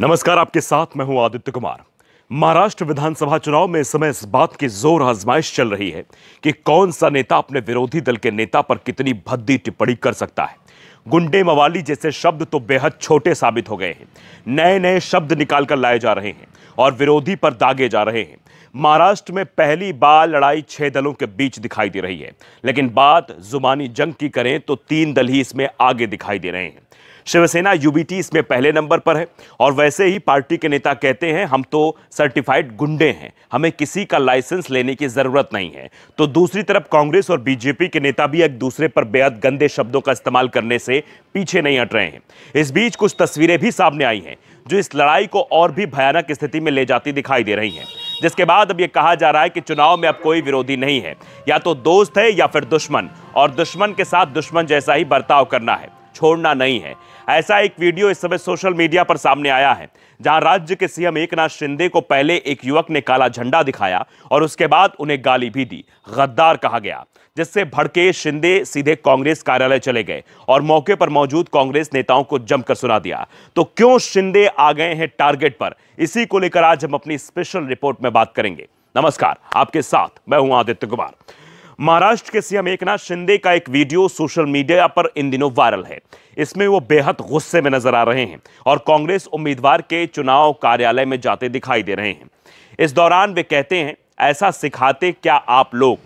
नमस्कार आपके साथ मैं हूं आदित्य कुमार महाराष्ट्र विधानसभा चुनाव में इस समय इस बात की जोर आजमाइश चल रही है कि कौन सा नेता अपने विरोधी दल के नेता पर कितनी भद्दी टिप्पणी कर सकता है गुंडे मवाली जैसे शब्द तो बेहद छोटे साबित हो गए हैं नए नए शब्द निकालकर लाए जा रहे हैं और विरोधी पर दागे जा रहे हैं महाराष्ट्र में पहली बार लड़ाई छह दलों के बीच दिखाई दे रही है लेकिन बात जुबानी जंग की करें तो तीन दल ही इसमें आगे दिखाई दे रहे हैं शिवसेना यूबीटी इसमें पहले नंबर पर है और वैसे ही पार्टी के नेता कहते हैं हम तो सर्टिफाइड गुंडे हैं हमें किसी का लाइसेंस लेने की ज़रूरत नहीं है तो दूसरी तरफ कांग्रेस और बीजेपी के नेता भी एक दूसरे पर बेहद गंदे शब्दों का इस्तेमाल करने से पीछे नहीं हट रहे हैं इस बीच कुछ तस्वीरें भी सामने आई हैं जो इस लड़ाई को और भी भयानक स्थिति में ले जाती दिखाई दे रही हैं जिसके बाद अब ये कहा जा रहा है कि चुनाव में अब कोई विरोधी नहीं है या तो दोस्त है या फिर दुश्मन और दुश्मन के साथ दुश्मन जैसा ही बर्ताव करना है छोड़ना नहीं है ऐसा एक वीडियो इस समय सोशल मीडिया पर सामने आया है जहां राज्य के सीएम एकनाथ शिंदे को पहले एक युवक ने काला झंडा दिखाया और उसके बाद उन्हें गाली भी दी गद्दार कहा गया जिससे भड़के शिंदे सीधे कांग्रेस कार्यालय चले गए और मौके पर मौजूद कांग्रेस नेताओं को जमकर सुना दिया तो क्यों शिंदे आ गए हैं टारगेट पर इसी को लेकर आज हम अपनी स्पेशल रिपोर्ट में बात करेंगे नमस्कार आपके साथ मैं हूं आदित्य कुमार महाराष्ट्र के सीएम एकनाथ शिंदे का एक वीडियो सोशल मीडिया पर इन दिनों वायरल है इसमें वो बेहद गुस्से में नजर आ रहे हैं और कांग्रेस उम्मीदवार के चुनाव कार्यालय में जाते दिखाई दे रहे हैं इस दौरान वे कहते हैं ऐसा सिखाते क्या आप लोग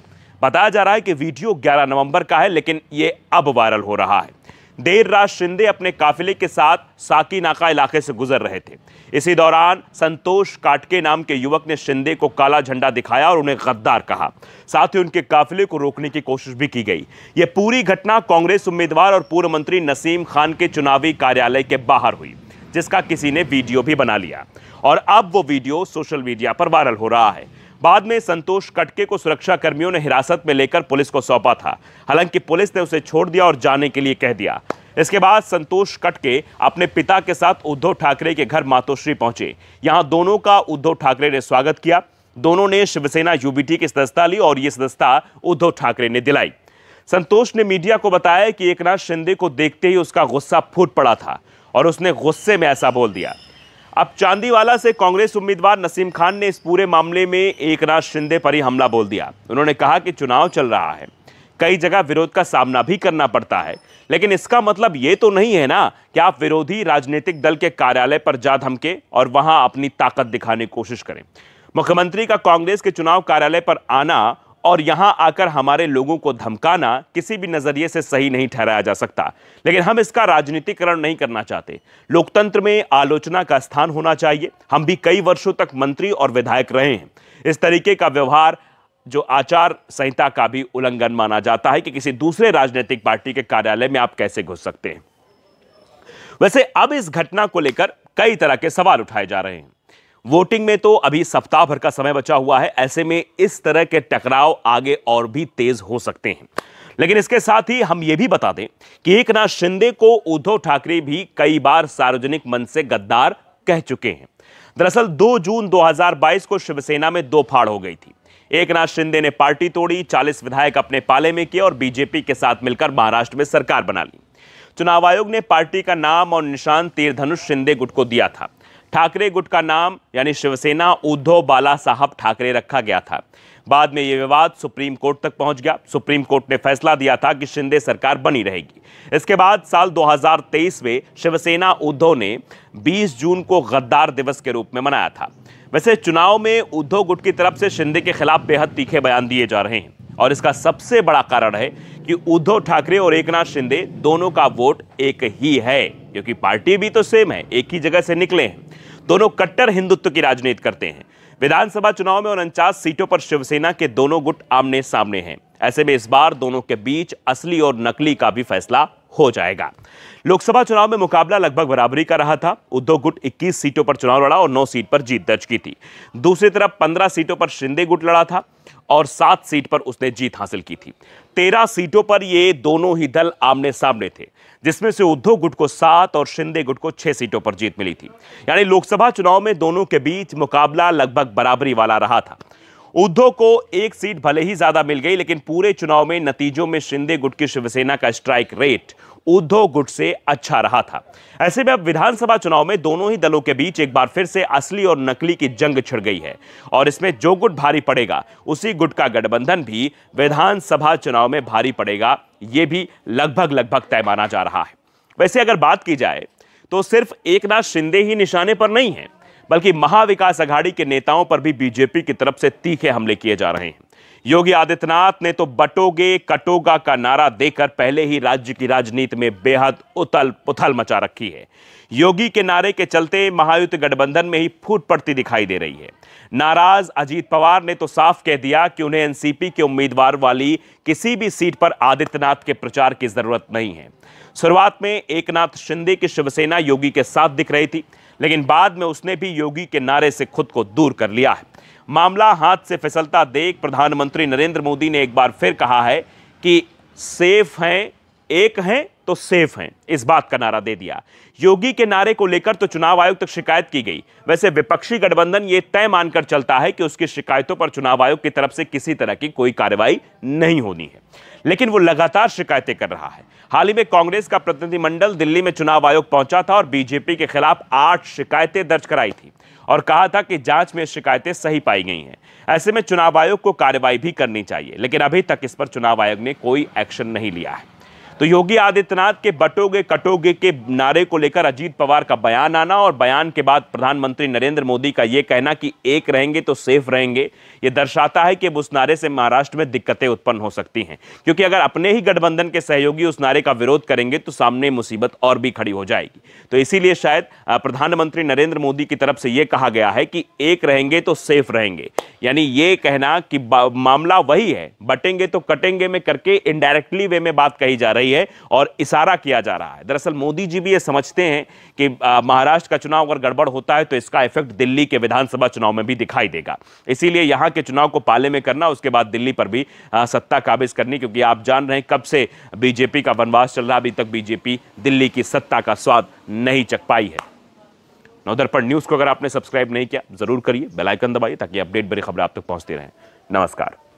बताया जा रहा है कि वीडियो 11 नवंबर का है लेकिन ये अब वायरल हो रहा है देर रात शिंदे अपने काफिले के साथ साकी नाका इलाके से गुजर रहे थे इसी दौरान संतोष काटके नाम के युवक ने शिंदे को काला झंडा दिखाया और उन्हें गद्दार कहा साथ ही उनके काफिले को रोकने की कोशिश भी की गई ये पूरी घटना कांग्रेस उम्मीदवार और पूर्व मंत्री नसीम खान के चुनावी कार्यालय के बाहर हुई जिसका किसी ने वीडियो भी बना लिया और अब वो वीडियो सोशल मीडिया पर वायरल हो रहा है बाद में संतोष कटके को सुरक्षा कर्मियों ने हिरासत में लेकर पुलिस को सौंपा था हालांकि पुलिस ने उसे छोड़ दिया और जाने के लिए कह दिया इसके बाद संतोष कटके अपने पिता के साथ उद्धव ठाकरे के घर मातोश्री पहुंचे यहां दोनों का उद्धव ठाकरे ने स्वागत किया दोनों ने शिवसेना यूबीटी की सदस्यता ली और ये सदस्यता उद्धव ठाकरे ने दिलाई संतोष ने मीडिया को बताया कि एकनाथ शिंदे को देखते ही उसका गुस्सा फूट पड़ा था और उसने गुस्से में ऐसा बोल दिया अब चांदीवाला से कांग्रेस उम्मीदवार नसीम खान ने इस पूरे मामले में एक नाथ शिंदे पर ही हमला बोल दिया उन्होंने कहा कि चुनाव चल रहा है कई जगह विरोध का सामना भी करना पड़ता है लेकिन इसका मतलब ये तो नहीं है ना कि आप विरोधी राजनीतिक दल के कार्यालय पर जा धमके और वहां अपनी ताकत दिखाने की कोशिश करें मुख्यमंत्री का कांग्रेस के चुनाव कार्यालय पर आना और यहां आकर हमारे लोगों को धमकाना किसी भी नज़रिए से सही नहीं ठहराया जा सकता लेकिन हम इसका राजनीतिकरण नहीं करना चाहते लोकतंत्र में आलोचना का स्थान होना चाहिए हम भी कई वर्षों तक मंत्री और विधायक रहे हैं इस तरीके का व्यवहार जो आचार संहिता का भी उल्लंघन माना जाता है कि किसी दूसरे राजनीतिक पार्टी के कार्यालय में आप कैसे घुस सकते हैं वैसे अब इस घटना को लेकर कई तरह के सवाल उठाए जा रहे हैं वोटिंग में तो अभी सप्ताह भर का समय बचा हुआ है ऐसे में इस तरह के टकराव आगे और भी तेज हो सकते हैं लेकिन इसके साथ ही हम ये भी बता दें कि एक नाथ शिंदे को उद्धव ठाकरे भी कई बार सार्वजनिक मन से गद्दार कह चुके हैं दरअसल 2 जून 2022 को शिवसेना में दो फाड़ हो गई थी एक नाथ शिंदे ने पार्टी तोड़ी 40 विधायक अपने पाले में किए और बीजेपी के साथ मिलकर महाराष्ट्र में सरकार बना ली चुनाव आयोग ने पार्टी का नाम और निशान तीर्थनुष शिंदे गुट को दिया था ठाकरे गुट का नाम यानी शिवसेना उद्धव बाला साहब ठाकरे रखा गया था बाद में ये विवाद सुप्रीम कोर्ट तक पहुंच गया सुप्रीम कोर्ट ने फैसला दिया था कि शिंदे सरकार बनी रहेगी इसके बाद साल 2023 में शिवसेना उद्धव ने 20 जून को गद्दार दिवस के रूप में मनाया था वैसे चुनाव में उद्धव गुट की तरफ से शिंदे के खिलाफ बेहद तीखे बयान दिए जा रहे हैं और इसका सबसे बड़ा कारण है कि उद्धव ठाकरे और एकनाथ शिंदे दोनों का वोट एक ही है क्योंकि पार्टी भी तो सेम है एक ही जगह से निकले हैं दोनों कट्टर हिंदुत्व की राजनीति करते हैं विधानसभा चुनाव में उनचास सीटों पर शिवसेना के दोनों गुट आमने सामने हैं ऐसे में इस बार दोनों के बीच असली और नकली का भी फैसला हो जाएगा लोकसभा चुनाव में मुकाबला लगभग बराबरी का रहा था उद्धव गुट 21 सीटों पर चुनाव लड़ा और 9 सीट पर जीत दर्ज की थी दूसरी तरफ 15 सीटों पर शिंदे गुट लड़ा था और सात सीट पर उसने जीत हासिल की थी तेरह सीटों पर ये दोनों ही दल आमने सामने थे जिसमें से उद्धव गुट को सात और शिंदे गुट को छह सीटों पर जीत मिली थी यानी लोकसभा चुनाव में दोनों के बीच मुकाबला लगभग बराबरी वाला रहा था उद्धव को एक सीट भले ही ज्यादा मिल गई लेकिन पूरे चुनाव में नतीजों में शिंदे गुट की शिवसेना का स्ट्राइक रेट उद्धव गुट से अच्छा रहा था ऐसे में अब विधानसभा चुनाव में दोनों ही दलों के बीच एक बार फिर से असली और नकली की जंग छिड़ गई है और इसमें जो गुट भारी पड़ेगा उसी गुट का गठबंधन भी विधानसभा चुनाव में भारी पड़ेगा यह भी लगभग लगभग तय माना जा रहा है वैसे अगर बात की जाए तो सिर्फ एक नाथ शिंदे ही निशाने पर नहीं है बल्कि महाविकास अघाड़ी के नेताओं पर भी बीजेपी की तरफ से तीखे हमले किए जा रहे हैं योगी आदित्यनाथ ने तो बटोगे कटोगा का नारा देकर पहले ही राज्य की राजनीति में बेहद उथल पुथल मचा रखी है योगी के नारे के चलते महायुद्ध गठबंधन में ही फूट पड़ती दिखाई दे रही है नाराज अजीत पवार ने तो साफ कह दिया कि उन्हें एनसीपी के उम्मीदवार वाली किसी भी सीट पर आदित्यनाथ के प्रचार की जरूरत नहीं है शुरुआत में एकनाथ शिंदे की शिवसेना योगी के साथ दिख रही थी लेकिन बाद में उसने भी योगी के नारे से खुद को दूर कर लिया है मामला हाथ से फिसलता देख प्रधानमंत्री नरेंद्र मोदी ने एक बार फिर कहा है कि सेफ हैं एक हैं तो सेफ हैं इस बात का नारा दे दिया योगी के नारे को लेकर तो चुनाव आयोग तक शिकायत की गई वैसे विपक्षी गठबंधन ये तय मानकर चलता है कि उसकी शिकायतों पर चुनाव आयोग की तरफ से किसी तरह की कोई कार्रवाई नहीं होनी है लेकिन वो लगातार शिकायतें कर रहा है हाल ही में कांग्रेस का प्रतिनिधिमंडल दिल्ली में चुनाव आयोग पहुंचा था और बीजेपी के खिलाफ आठ शिकायतें दर्ज कराई थी और कहा था कि जांच में शिकायतें सही पाई गई हैं ऐसे में चुनाव आयोग को कार्रवाई भी करनी चाहिए लेकिन अभी तक इस पर चुनाव आयोग ने कोई एक्शन नहीं लिया है तो योगी आदित्यनाथ के बटोगे कटोगे के नारे को लेकर अजीत पवार का बयान आना और बयान के बाद प्रधानमंत्री नरेंद्र मोदी का यह कहना कि एक रहेंगे तो सेफ रहेंगे ये दर्शाता है कि अब उस नारे से महाराष्ट्र में दिक्कतें उत्पन्न हो सकती हैं क्योंकि अगर अपने ही गठबंधन के सहयोगी उस नारे का विरोध करेंगे तो सामने मुसीबत और भी खड़ी हो जाएगी तो इसीलिए शायद प्रधानमंत्री नरेंद्र मोदी की तरफ से यह कहा गया है कि एक रहेंगे तो सेफ रहेंगे यानी ये कहना कि मामला वही है बटेंगे तो कटेंगे में करके इनडायरेक्टली वे में बात कही जा रही रही है और इशारा किया जा रहा है दरअसल मोदी जी भी ये समझते हैं कि महाराष्ट्र का चुनाव अगर गड़बड़ होता है तो इसका इफेक्ट दिल्ली के विधानसभा चुनाव में भी दिखाई देगा इसीलिए यहाँ के चुनाव को पाले में करना उसके बाद दिल्ली पर भी सत्ता काबिज करनी क्योंकि आप जान रहे हैं कब से बीजेपी का वनवास चल रहा है अभी तक बीजेपी दिल्ली की सत्ता का स्वाद नहीं चख पाई है नौदर्पण न्यूज़ को अगर आपने सब्सक्राइब नहीं किया जरूर करिए बेल आइकन दबाइए ताकि अपडेट बड़ी खबर आप तक तो पहुंचती रहे नमस्कार